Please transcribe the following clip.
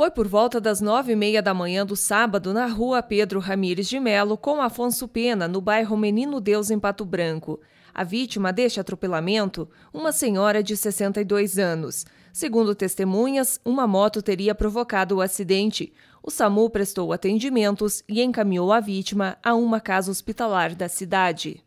Foi por volta das nove e meia da manhã do sábado na rua Pedro Ramires de Melo com Afonso Pena, no bairro Menino Deus, em Pato Branco. A vítima deste atropelamento, uma senhora de 62 anos. Segundo testemunhas, uma moto teria provocado o acidente. O SAMU prestou atendimentos e encaminhou a vítima a uma casa hospitalar da cidade.